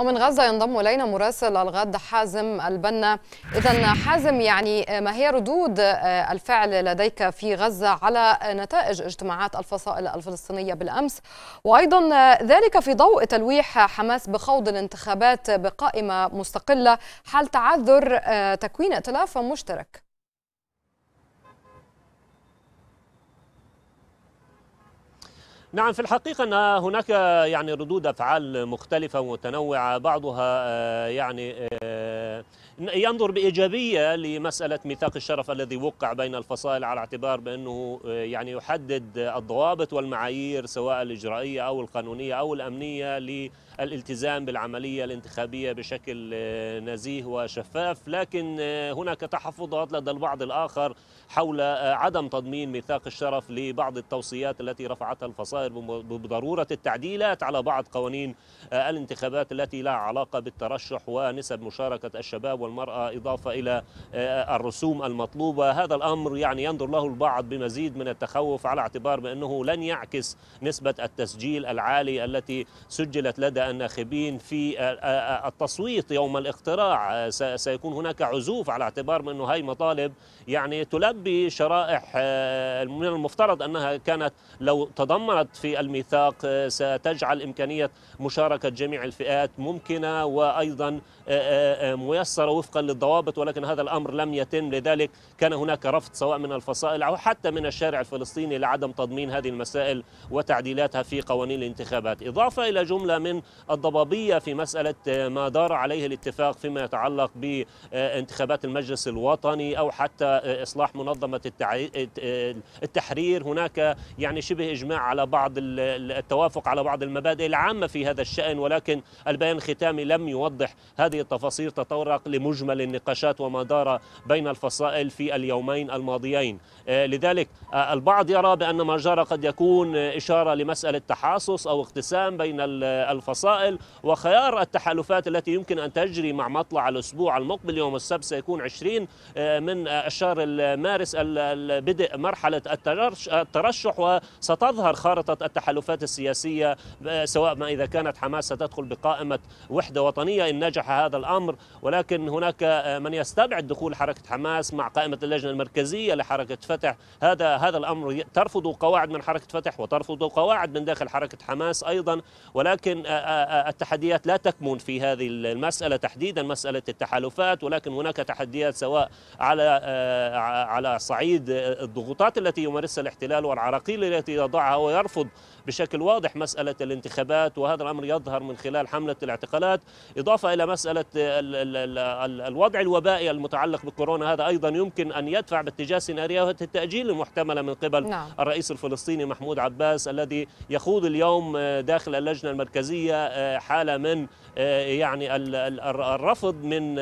ومن غزة ينضم إلينا مراسل الغد حازم البنا إذا حازم يعني ما هي ردود آه، الفعل لديك في غزة على نتائج اجتماعات الفصائل الفلسطينية بالأمس وأيضا آه، ذلك في ضوء تلويح حماس بخوض الانتخابات بقائمة مستقلة حال تعذر آه، تكوين ائتلاف مشترك نعم في الحقيقة أن هناك يعني ردود أفعال مختلفة ومتنوعة بعضها آه، يعني آه، ينظر بإيجابية لمسألة ميثاق الشرف الذي وقع بين الفصائل على اعتبار بأنه آه، يعني يحدد الضوابط والمعايير سواء الإجرائية أو القانونية أو الأمنية للالتزام بالعملية الانتخابية بشكل نزيه وشفاف لكن هناك تحفظات لدى البعض الآخر حول عدم تضمين ميثاق الشرف لبعض التوصيات التي رفعتها الفصائل الجزائر بضرورة التعديلات على بعض قوانين آه، الانتخابات التي لها علاقة بالترشح ونسب مشاركة الشباب والمرأة إضافة إلى آه، الرسوم المطلوبة هذا الأمر يعني ينظر له البعض بمزيد من التخوف على اعتبار بأنه لن يعكس نسبة التسجيل العالي التي سجلت لدى الناخبين في آه، التصويت يوم الاقتراع سيكون هناك عزوف على اعتبار بأنه هاي مطالب يعني تلبي شرائح من المفترض أنها كانت لو تضمنت الضغط في الميثاق آه، ستجعل إمكانية مشاركة جميع الفئات ممكنة وأيضا آه، آه، ميسرة وفقا للضوابط ولكن هذا الأمر لم يتم لذلك كان هناك رفض سواء من الفصائل أو حتى من الشارع الفلسطيني لعدم تضمين هذه المسائل وتعديلاتها في قوانين الانتخابات إضافة إلى جملة من الضبابية في مسألة ما دار عليه الاتفاق فيما يتعلق بانتخابات المجلس الوطني أو حتى إصلاح منظمة التحرير هناك يعني شبه إجماع على بعض بعض التوافق على بعض المبادئ العامة في هذا الشأن ولكن البيان الختامي لم يوضح هذه التفاصيل تطرق لمجمل النقاشات وما دار بين الفصائل في اليومين الماضيين آه، لذلك آه، البعض يرى بأن ما جرى قد يكون إشارة لمسألة تحاصص أو اقتسام بين الفصائل وخيار التحالفات التي يمكن أن تجري مع مطلع الأسبوع المقبل يوم السبت سيكون 20 آه، من الشهر مارس بدء مرحلة الترشح وستظهر خارطة خطط التحالفات السياسية آه، سواء ما إذا كانت حماس ستدخل بقائمة وحدة وطنية إن نجح هذا الأمر ولكن هناك آه، من يستبعد دخول حركة حماس مع قائمة اللجنة المركزية لحركة فتح هذا هذا الأمر ترفض قواعد من حركة فتح وترفض قواعد من داخل حركة حماس أيضا ولكن آه، التحديات لا تكمن في هذه المسألة تحديدا مسألة التحالفات ولكن هناك تحديات سواء على على صعيد الضغوطات التي يمارسها الاحتلال والعراقيل التي يضعها ويرفض ترفض بشكل واضح مسألة الانتخابات وهذا الأمر يظهر من خلال حملة الاعتقالات إضافة إلى مسألة الوضع الوبائي المتعلق بكورونا هذا أيضا يمكن أن يدفع باتجاه سيناريوهات التأجيل المحتملة من قبل نعم. الرئيس الفلسطيني محمود عباس الذي يخوض اليوم آه، داخل اللجنة المركزية آه، حالة من آه، يعني الرفض من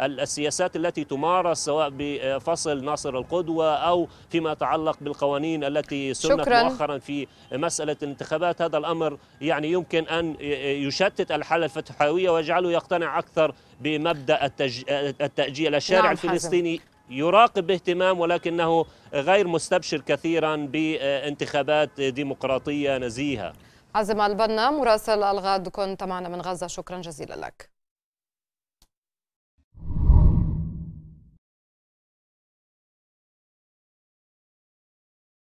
السياسات التي تمارس سواء بفصل ناصر القدوة أو فيما يتعلق بالقوانين التي سنت شكرا مؤخرا في مسألة الانتخابات هذا الأمر يعني يمكن أن يشتت الحالة الفتحوية ويجعله يقتنع أكثر بمبدأ التج... التأجيل الشارع نعم الفلسطيني حسن. يراقب باهتمام ولكنه غير مستبشر كثيرا بانتخابات ديمقراطية نزيهة عزم البنا مراسل الغد كنت معنا من غزة شكرا جزيلا لك